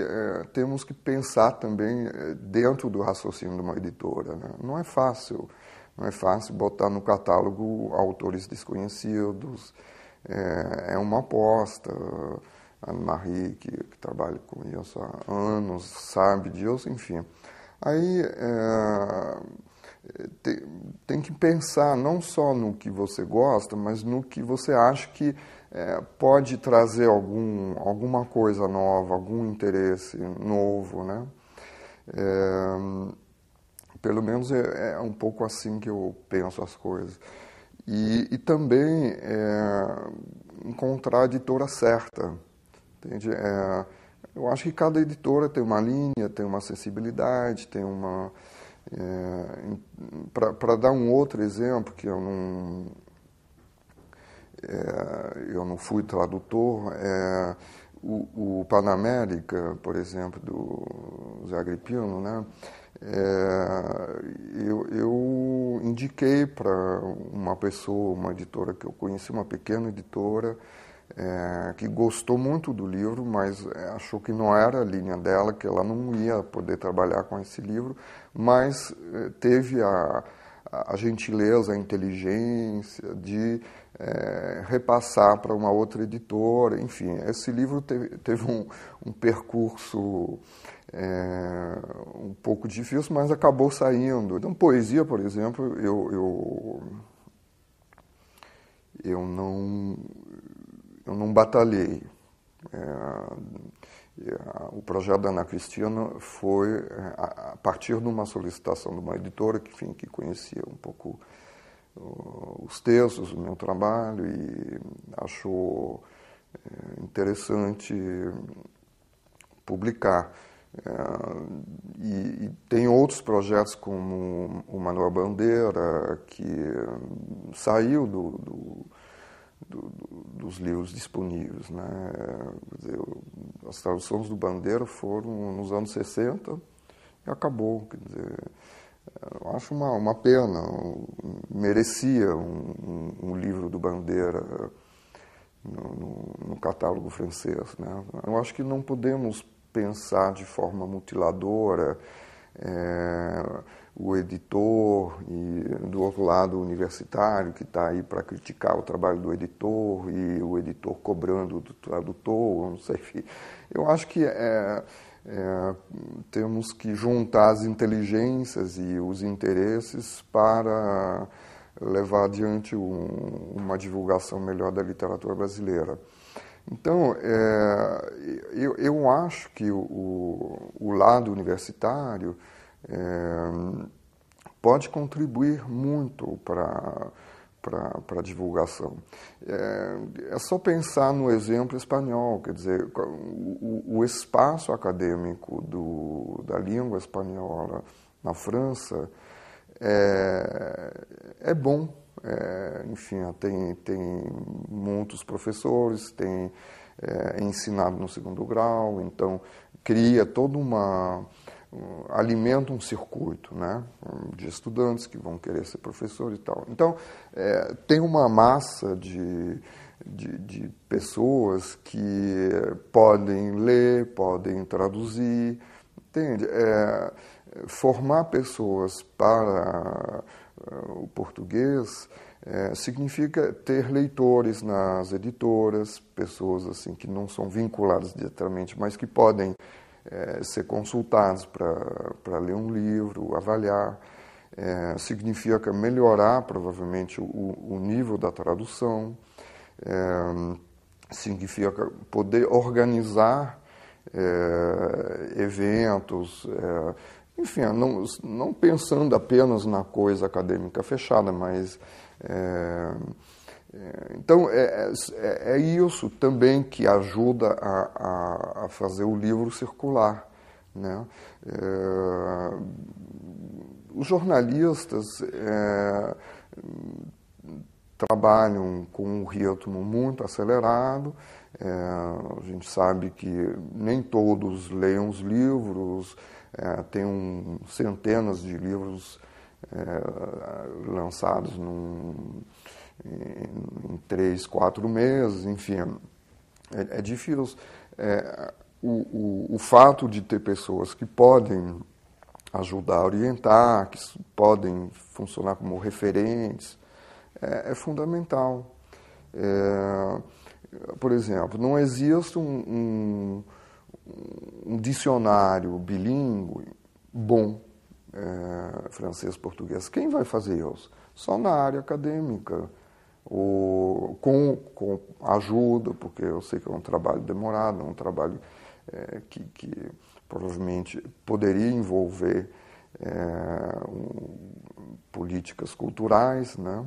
É, temos que pensar também é, dentro do raciocínio de uma editora. Né? Não é fácil, não é fácil botar no catálogo autores desconhecidos. É, é uma aposta. A Marie, que, que, trabalha com isso há anos, sabe disso, enfim. Aí é, tem, tem, que pensar não só no que você gosta, mas no que você acha que é, pode trazer algum, alguma coisa nova, algum interesse novo, né? É, pelo menos é, é, um pouco assim que eu penso as coisas. E, e também é, encontrar a editora certa, entende? É, eu acho que cada editora tem uma linha, tem uma sensibilidade, tem uma... É, Para dar um outro exemplo, que eu não, é, eu não fui tradutor, é, o, o Panamérica, por exemplo, do Zé Agrippino, né? É, eu, eu, indiquei para uma pessoa, uma editora que eu conheci, uma pequena editora, é, que gostou muito do livro, mas é, achou que não era a linha dela, que ela não ia poder trabalhar com esse livro, mas é, teve a, a gentileza, a inteligência de é, repassar para uma outra editora. Enfim, esse livro teve, teve um, um, percurso é, um pouco difícil, mas acabou saindo. Então, poesia, por exemplo, eu, eu eu não eu não batalhei. É, é, o projeto da Ana Cristina foi é, a, partir de uma solicitação de uma editora que, enfim, que conhecia um pouco os textos, o meu trabalho e achou é, interessante publicar. E, e, tem outros projetos como o Manuel Bandeira, que saiu do, do do, do, dos livros disponíveis. Né? Dizer, as traduções do Bandeira foram nos anos 60 e acabou. Quer dizer, eu acho uma, uma pena, merecia um, um, um, livro do Bandeira no, no, no catálogo francês. Né? Eu acho que não podemos pensar de forma mutiladora. É, o editor e do outro lado o universitário que está aí para criticar o trabalho do editor e o editor cobrando do tradutor, não sei. Eu acho que é, é, temos que juntar as inteligências e os interesses para levar adiante um, uma divulgação melhor da literatura brasileira. Então, é, eu, eu, acho que o, o lado universitário é, pode contribuir muito para para a divulgação. É, é, só pensar no exemplo espanhol, quer dizer, o, o espaço acadêmico do, da língua espanhola na França é, é bom. É, enfim, tem, tem muitos professores, tem é, ensinado no segundo grau, então cria toda uma alimenta um circuito né, de estudantes que vão querer ser professor e tal. Então, é, tem uma massa de, de, de, pessoas que podem ler, podem traduzir, entende? É, formar pessoas para ah, o português é, significa ter leitores nas editoras, pessoas assim que não são vinculadas diretamente, mas que podem é, ser consultados para ler um livro, avaliar. É, significa melhorar, provavelmente, o, o nível da tradução, é, significa poder organizar é, eventos, é, enfim, não, não pensando apenas na coisa acadêmica fechada, mas é, é, então, é, é, é, é, isso também que ajuda a, a, a fazer o livro circular. Né? É, os jornalistas é, trabalham com um ritmo muito acelerado, a gente sabe que nem todos leem os livros, tem um, centenas de livros lançados num em três, quatro meses, enfim, é, é, é difícil. É, o, o, o fato de ter pessoas que podem ajudar a orientar, que podem funcionar como referentes, é, é fundamental. É, por exemplo, não existe um, um, um dicionário bilíngue bom é, francês-português. Quem vai fazer isso? Só na área acadêmica o, com, com ajuda, porque eu sei que é um trabalho demorado, é um trabalho é, que, que, provavelmente poderia envolver é, um, políticas culturais, né?